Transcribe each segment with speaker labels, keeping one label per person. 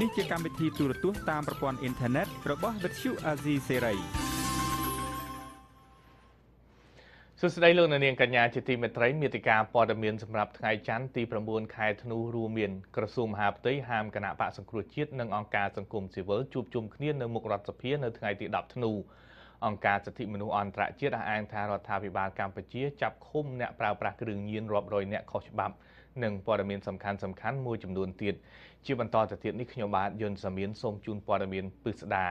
Speaker 1: នេះជាកម្មវិធីទូរទស្សន៍តាមប្រព័ន្ធអ៊ីនធឺណិតរបស់ Vuthu Azizi Serai សួស្តីលោកនាងកញ្ញាជាទីមេត្រីមេតិការព័ត៌មានសម្រាប់ថ្ងៃច័ន្ទទី9ខែធ្នូរួមមានក្រសួងមហាផ្ទៃហាមគណៈបកសង្គ្រោះជាតិនិងអង្គការសង្គមស៊ីវិលជួបជុំគ្នានៅមុខរដ្ឋសភានៅថ្ងៃទី10ធ្នូអង្គការសិទ្ធិមនុស្សអន្តរជាតិអះអាងថារដ្ឋាភិបាលកម្ពុជាចាប់ឃុំអ្នកប្រើប្រាស់គ្រឿងញៀនរាប់រយនាក់ខុសច្បាប់និងព័ត៌មានសំខាន់សំខាន់មួយចំនួនទៀតជាបន្តទៅទៀតនេះខ្ញុំបាទយុនសាមៀនសូមជូនព័ត៌មានពិស្ដា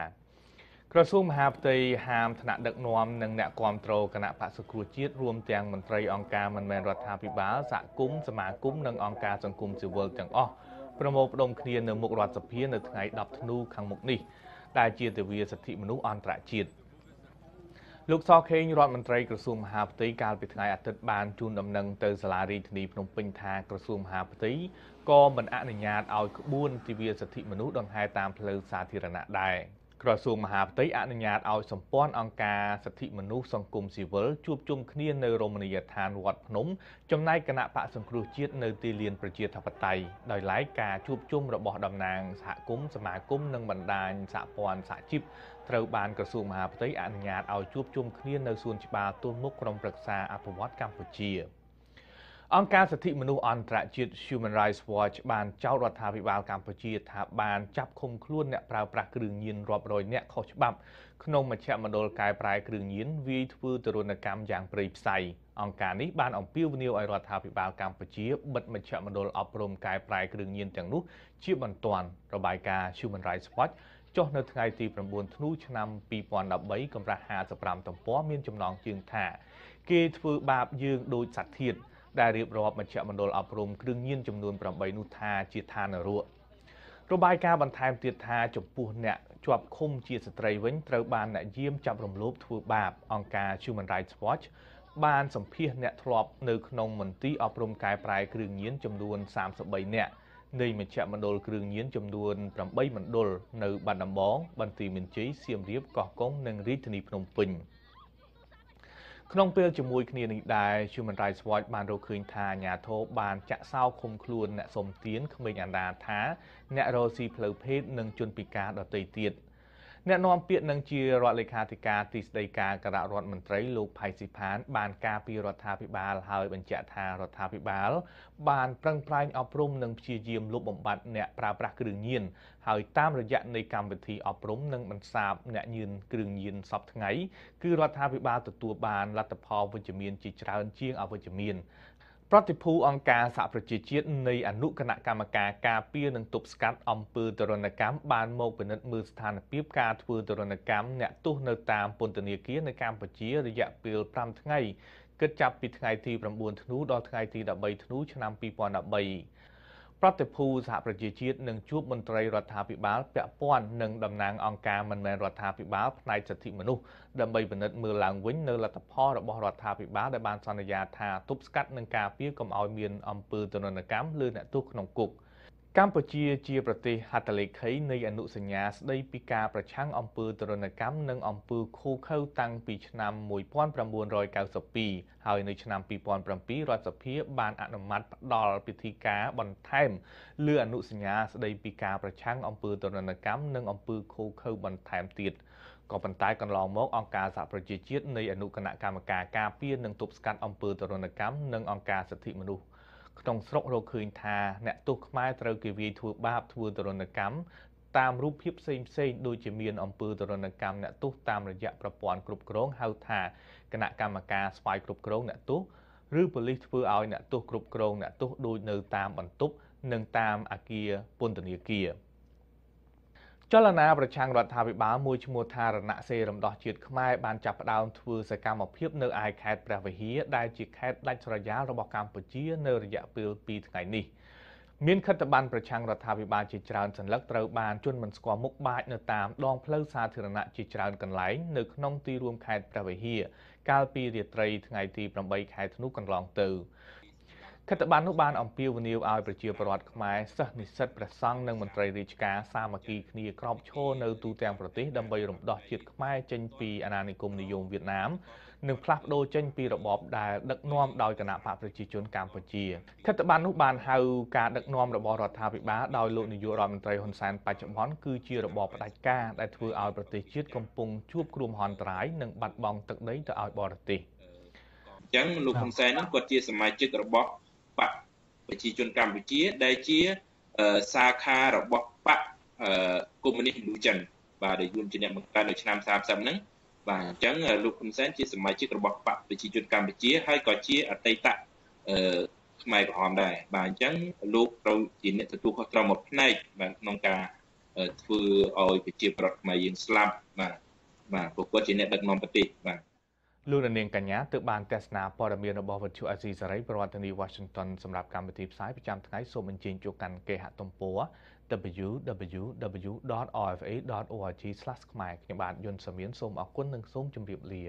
Speaker 1: ក្រសួងមហាផ្ទៃហាមថ្នាក់ដឹកនាំនិងអ្នកគ្រប់គ្រងគណៈបក្សគ្រួជាតិរួមទាំងមន្ត្រីអង្គការមិនមែនរដ្ឋាភិបាលសហគមន៍សមាគមនិងអង្គការសង្គមស៊ីវិលទាំងអស់ប្រមូលផ្ដុំគ្នានៅមុខរដ្ឋសភានៅថ្ងៃ10ធ្នូខាងមុខនេះដែលជាទិវាសិទ្ធិមនុស្សអន្តរជាតិ។លោកសខេងរដ្ឋមន្ត្រីក្រសួងមហាផ្ទៃកាលពីថ្ងៃអាទិត្យបានជូនដំណឹងទៅសាលារាជធានីភ្នំពេញថាក្រសួងមហាផ្ទៃក៏មិនអនុញ្ញាតឲ្យក្បួនទិវាសិទ្ធិមនុស្សដង្ហែតាមផ្លូវសាធារណៈដែរ។ក្រសួងមហាផ្ទៃអនុញ្ញាតឲ្យសម្ព័ន្ធអង្គការសិទ្ធិមនុស្សសង្គមស៊ីវិលជួបជុំគ្នានៅរមណីយដ្ឋានវត្តភ្នំ ចំណែកគណៈបកសង្គ្រោះជាតិនៅទីលានប្រជាធិបតេយ្យដោយឡែកការជួបជុំរបស់តំណាងសហគមន៍សមាគមនិងបណ្ដាញសហព័ន្ធសហជីពត្រូវបានក្រសួងមហាផ្ទៃអនុញ្ញាតឲ្យជួបជុំគ្នានៅសួនច្បារទួលមុខក្រុមប្រឹក្សាអភិវឌ្ឍកម្ពុជា។អង្គការសិទ្ធិមនុស្សអន្តរជាតិ Human Rights Watch បានចោទរដ្ឋាភិបាលកម្ពុជា ថាបានចាប់ឃុំខ្លួនអ្នកប្រើប្រាស់គ្រឿងញៀនរាប់រយនាក់ខុសច្បាប់ ក្នុងមជ្ឈមណ្ឌលកែប្រែគ្រឿងញៀនវាយធ្វើទរណកម្មយ៉ាងព្រៃផ្សៃអង្គការនេះបានអំពាវនាវឲ្យរដ្ឋាភិបាលកម្ពុជា បិទមជ្ឈមណ្ឌលអប់រំកែប្រែគ្រឿងញៀនទាំងនោះជាបន្ទាន់របាយការណ៍ Human Rights Watch ចុះនៅថ្ងៃទី9ធ្នូឆ្នាំ2013កម្រាស់55ទំព័រមានចំណងជើងថា គេធ្វើបាបយើងដោយសັດធាតុដែលរៀបរាប់មជ្ឈមណ្ឌលអប់រំគ្រឿងញៀនចំនួន8នោះថាជាឋាននរករបាយការណ៍បន្ថែមទៀតថា ចំពោះអ្នកជាប់ឃុំជាស្ត្រីវិញត្រូវបានអ្នកយាមចាប់រំលោភធ្វើបាបអង្គការ Human Rights Watch បានសម្ភាសអ្នកធ្លាប់ នៅក្នុងមន្ទីរអប់រំកែប្រែ គ្រឿងញៀនចំនួន33នាក់នៃមជ្ឈមណ្ឌលគ្រឿងញៀនចំនួន8មណ្ឌលនៅបាត់ដំបងបន្ទាយមានជ័យសៀមរាបកោះកុងនិងរាជធានីភ្នំពេញ។ក្នុងពេលជាមួយគ្នានេះដែរ Human Rights Watch បានរកឃើញថាអាញាធរបានចាក់សោឃុំខ្លួនអ្នកសុំទានក្មេងអណ្ដាថា អ្នករស់ស៊ីផ្លូវភេទនិងជនពិការដទៃទៀត។អ្នកនាំពាក្យនឹងជារដ្ឋលេខាធិការទីស្តីការគណៈរដ្ឋមន្ត្រីលោកផៃស៊ីផាន បានការពីរដ្ឋាភិបាល ហើយបញ្ជាក់ថារដ្ឋាភិបាលបានប្រឹងប្រែងអប់រំនិងព្យាយាមលុបបំបាត់អ្នកប្រើប្រាស់គ្រឿងញៀនហើយតាមរយៈនៃកម្មវិធីអប់រំនិងបន្សាបអ្នកញៀនគ្រឿងញៀនសពថ្ងៃ គឺរដ្ឋាភិបាលទទួលបានលទ្ធផលវិជ្ជមានជាច្រើនជាងអវិជ្ជមានប្រតិភូអង្គការសហប្រជាជាតិនៃអនុគណៈកម្មការការពារនិងទប់ស្កាត់អំពើទរណកម្មបានមកពិនិត្យមើលស្ថានភាពការធ្វើទរណកម្មអ្នកទោសនៅតាមពន្ធនាគារនៅកម្ពុជារយៈពេល5ថ្ងៃគិតចាប់ពីថ្ងៃទី9ធ្នូដល់ថ្ងៃទី13ធ្នូឆ្នាំ2013ប្រតិភូសហប្រជាជាតិនឹងជួបមន្ត្រីរដ្ឋាភិបាលពាក់ព័ន្ធនិងតំណាងអង្គការមិនមែនរដ្ឋាភិបាលផ្នែកសិទ្ធិមនុស្សដើម្បីពិនិត្យមើលឡើងវិញនៅលទ្ធផលរបស់រដ្ឋាភិបាលដែលបានសន្យាថាទប់ស្កាត់នឹងការពារកុំឲ្យមាន អំពើទរណកម្មលើអ្នកទោសក្នុងគុក។កម្ពុជាជាប្រទេសហត្ថលេខីនៃអនុសញ្ញាស្តីពីការប្រឆាំងអំពើទរណកម្មនិងអំពើឃោរឃៅតាំងពីឆ្នាំ1992ហើយនៅឆ្នាំ2007រដ្ឋសភា បានអនុម័តផ្តល់ពិធីការបន្ថែមលើអនុសញ្ញាស្តីពីការប្រឆាំងអំពើទរណកម្មនិងអំពើឃោរឃៅបន្ថែមទៀតក៏ប៉ុន្តែកន្លងមកអង្គការសហប្រជាជាតិនៃអនុគណៈកម្មការការពារនិងទប់ស្កាត់អំពើទរណកម្មនិងអង្គការសិទ្ធិមនុស្សក្នុងស្រុករកឃើញថាអ្នកទោសខ្មែរត្រូវគេវាយធ្វើបាបធ្វើទរណកម្មតាមរូបភាពផ្សេងផ្សេងដូចជាមាន អំពើទរណកម្មអ្នកទោសតាមរយៈប្រព័ន្ធគ្រប់គ្រងហៅថាគណៈកម្មការស្វ័យគ្រប់គ្រងអ្នកទោសឬប៉ូលីសធ្វើឲ្យអ្នកទោសគ្រប់គ្រងអ្នកទោសដូចនៅតាមបន្ទប់និងតាមអាគារពន្ធនាគារ។ចលនាប្រឆាំងរដ្ឋាភិបាលមួយឈ្មោះថារណសេរីរំដោះជាតិខ្មែរបានចាប់ផ្ដើមធ្វើសកម្មភាពនៅឯខេត្តព្រះវិហារដែលជាខេត្តដាច់ស្រយាលរបស់កម្ពុជានៅរយៈពេល2ថ្ងៃនេះ មានខិត្តប័ណ្ណប្រឆាំងរដ្ឋាភិបាលជាច្រើនសន្លឹកត្រូវបានជន់មិនស្គាល់មុខបាចនៅតាមដងផ្លូវសាធារណៈជាច្រើនកន្លែងនៅក្នុងទីរួមខេត្តព្រះវិហារកាលពីរាត្រីថ្ងៃទី8ខែធ្នូកន្លងទៅខិត្តប័ណ្ណនោះបានអំពាវនាវឲ្យប្រជាពលរដ្ឋខ្មែរសិស្សនិស្សិតព្រះសង្ឃនិងមន្ត្រីរាជការសាមគ្គីគ្នាក្រោបឈរនៅទូទាំងប្រទេសដើម្បីរំដោះជាតិខ្មែរចេញពីអាណានិគមនិយមវៀតណាមនិងផ្លាស់ប្ដូរចេញពីរបបដែលដឹកនាំដោយគណៈបកប្រជាជនកម្ពុជាខិត្តប័ណ្ណនោះបានហៅការដឹកនាំរបស់រដ្ឋាភិបាលដោយលោកនាយករដ្ឋមន្ត្រីហ៊ុនសែនបច្ចុប្បន្នគឺជារបបផ្ដាច់ការដែលធ្វើឲ្យប្រទេសជាតិកំពុងជួបគ្រោះមហន្តរាយនិងបាត់បង់ទឹកដីទៅឲ្យបរទេសអញ្ចឹងលោកហ៊ុនសែនហ្នឹងគាត់ជាសមាជិករបស់ប្រជាជនកម្ពុជាដែលជាសាខារបស់បកកុម្មុយនីសឥណ្ឌូចិនបាទដែលយួនជាអ្នកបង្កើតនៅឆ្នាំ30ហ្នឹងបាទអញ្ចឹងលោកហ៊ុនសែនជាសមាជិករបស់បកប្រជាជនកម្ពុជា ហើយក៏ជាអតីតអឺខ្មែរក្រហមដែរបាទអញ្ចឹងលោកត្រូវជាអ្នកទទួលខុសត្រូវមួយផ្នែកបាទក្នុងការធ្វើឲ្យប្រជា ប្រដ្ឋខ្មែរយើងស្លាប់បាទបាទពួកគាត់ជាអ្នកដឹកនាំប្រទេសបាទលោកនាងកញ្ញាទើបបានទស្សនាព័ត៌មានរបស់វិទ្យុអេស៊ីសេរីប្រវត្តិនី Washington សម្រាប់កម្មវិធីផ្សាយប្រចាំថ្ងៃសូមអញ្ជើញចូលកាន់គេហទំព័រ www.rfa.org/ ខ្មែរខ្ញុំបាទយុនសាមៀនសូមអរគុណនិងសូមជម្រាបលា